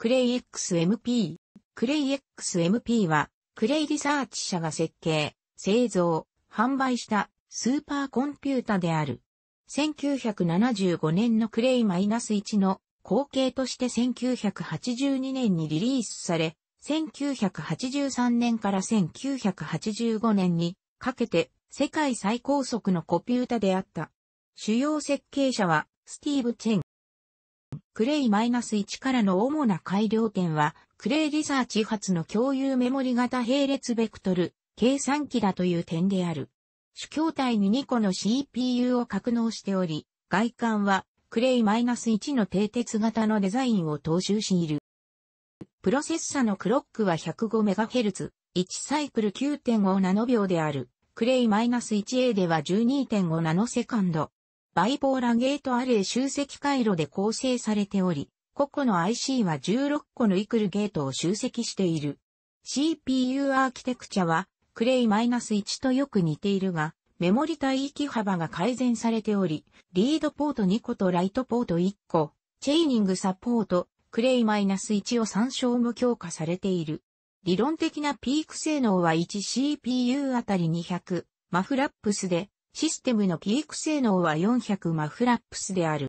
クレイ XMP。クレイ XMP は、クレイリサーチ社が設計、製造、販売したスーパーコンピュータである。1975年のクレイ -1 の後継として1982年にリリースされ、1983年から1985年にかけて世界最高速のコピュータであった。主要設計者はスティーブ・チェン、クレイ -1 からの主な改良点は、クレイリサーチ発の共有メモリ型並列ベクトル、計算機だという点である。主筐体に2個の CPU を格納しており、外観はクレイ -1 の低鉄型のデザインを踏襲している。プロセッサのクロックは 105MHz、1サイクル9.5ナノ秒である。クレイ -1A では12.5ナノセカンド。バイポーラゲートアレイ集積回路で構成されており、個々の IC は16個のイクルゲートを集積している。CPU アーキテクチャは、クレイ -1 とよく似ているが、メモリ帯域幅が改善されており、リードポート2個とライトポート1個、チェイニングサポート、クレイ -1 を参照も強化されている。理論的なピーク性能は 1CPU あたり200、マフラップスで、システムのピーク性能は400マフラップスである。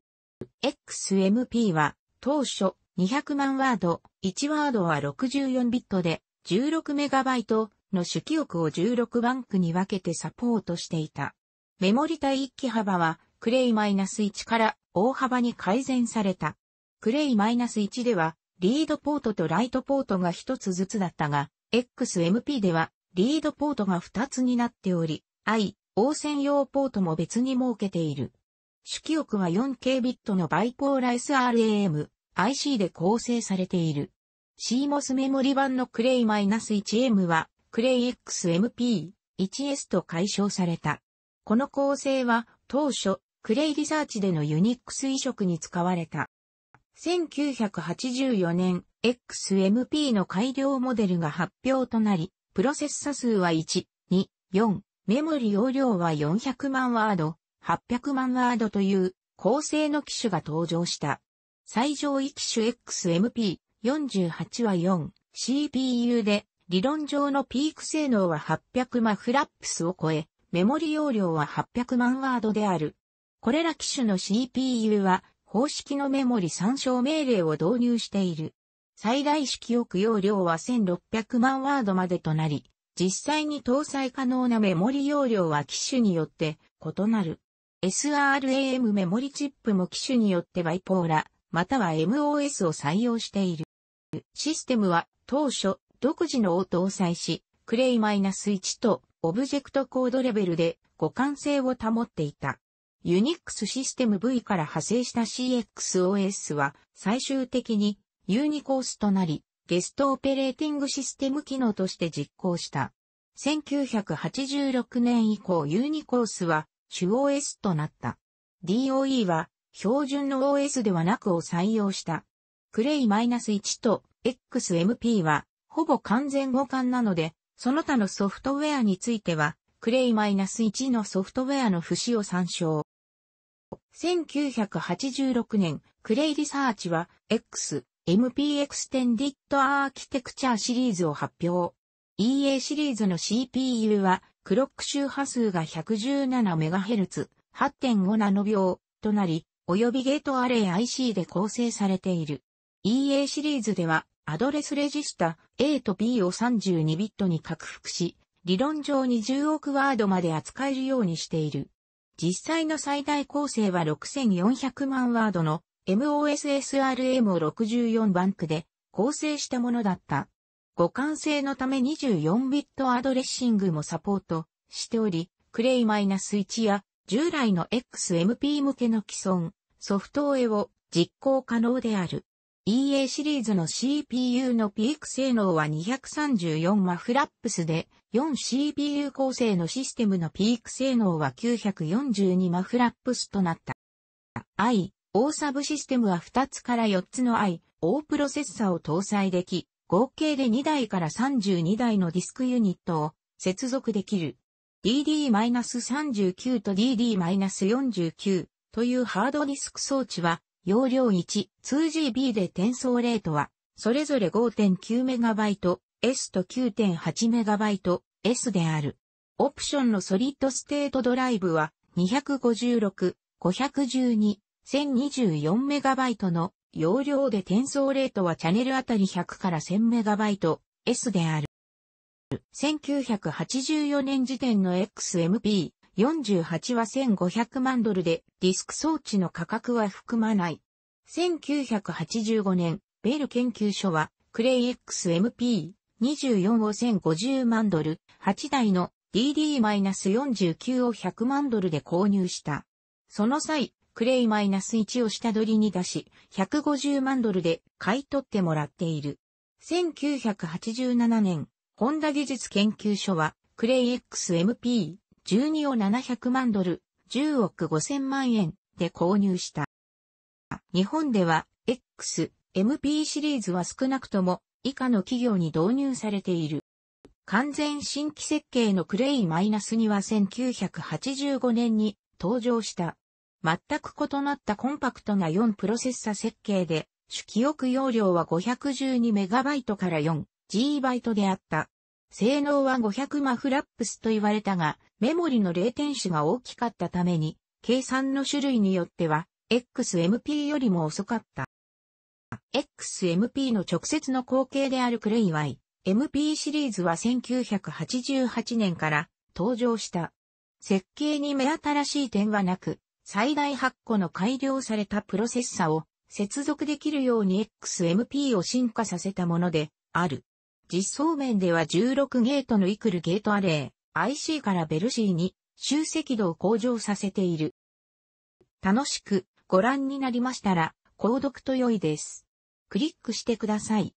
XMP は当初200万ワード、1ワードは64ビットで1 6イトの主記憶を16バンクに分けてサポートしていた。メモリ帯域幅はクレイ -1 から大幅に改善された。クレイ -1 ではリードポートとライトポートが1つずつだったが、XMP ではリードポートが2つになっており、I、応戦用ポートも別に設けている。主記憶は 4K ビットのバイポーラ SRAM、IC で構成されている。CMOS メモリ版のクレイ -1M は、クレイ XMP1S と解消された。この構成は、当初、クレイリサーチでのユニックス移植に使われた。1984年、XMP の改良モデルが発表となり、プロセッサ数は1、2、4、メモリ容量は400万ワード、800万ワードという高性の機種が登場した。最上位機種 XMP48 は4、CPU で理論上のピーク性能は800マフラップスを超え、メモリ容量は800万ワードである。これら機種の CPU は方式のメモリ参照命令を導入している。最大式抑容量は1600万ワードまでとなり、実際に搭載可能なメモリ容量は機種によって異なる。SRAM メモリチップも機種によってバイポーラ、または MOS を採用している。システムは当初独自のを搭載し、クレイマイナス -1 とオブジェクトコードレベルで互換性を保っていた。ユニックスシステム V から派生した CXOS は最終的にユニコースとなり、ゲストオペレーティングシステム機能として実行した。1986年以降ユニコースは主 OS となった。DOE は標準の OS ではなくを採用した。クレイ -1 と XMP はほぼ完全互換なので、その他のソフトウェアについては、クレイ -1 のソフトウェアの節を参照。1986年、クレイリサーチは、X、MP Extended a ディットアーキテクチャシリーズを発表。EA シリーズの CPU は、クロック周波数が 117MHz、8.5ナノ秒となり、及びゲートアレイ IC で構成されている。EA シリーズでは、アドレスレジスタ A と B を32ビットに拡幅し、理論上に10億ワードまで扱えるようにしている。実際の最大構成は6400万ワードの MOSSRM を64バンクで構成したものだった。互換性のため24ビットアドレッシングもサポートしており、クレイマイナス -1 や従来の XMP 向けの既存ソフトウェアを実行可能である。EA シリーズの CPU のピーク性能は234マフラップスで、4 CPU 構成のシステムのピーク性能は942マフラップスとなった。i O サブシステムは2つから4つの I、O プロセッサを搭載でき、合計で2台から32台のディスクユニットを接続できる。DD-39 と DD-49 というハードディスク装置は容量 1.2GB で転送レートはそれぞれ 5.9MB、S と 9.8MB、S である。オプションのソリッドステートドライブは256、512、1024MB の容量で転送レートはチャンネルあたり100から 1000MB-S である。1984年時点の XMP48 は1500万ドルでディスク装置の価格は含まない。1985年、ベール研究所はクレイ XMP24 を1050万ドル、8台の DD-49 を100万ドルで購入した。その際、クレイマイナス1を下取りに出し、150万ドルで買い取ってもらっている。1987年、ホンダ技術研究所は、クレイ XMP12 を700万ドル、10億5000万円で購入した。日本では、X、MP シリーズは少なくとも以下の企業に導入されている。完全新規設計のクレイマイナスには1985年に登場した。全く異なったコンパクトな4プロセッサ設計で、主記憶容量は 512MB から 4GB であった。性能は500マフラップスと言われたが、メモリの0点子が大きかったために、計算の種類によっては、XMP よりも遅かった。XMP の直接の後継であるクレイワイ、MP シリーズは1988年から登場した。設計に目新しい点はなく、最大8個の改良されたプロセッサを接続できるように XMP を進化させたものである。実装面では16ゲートのイクルゲートアレイ IC からベルーに集積度を向上させている。楽しくご覧になりましたら、購読と良いです。クリックしてください。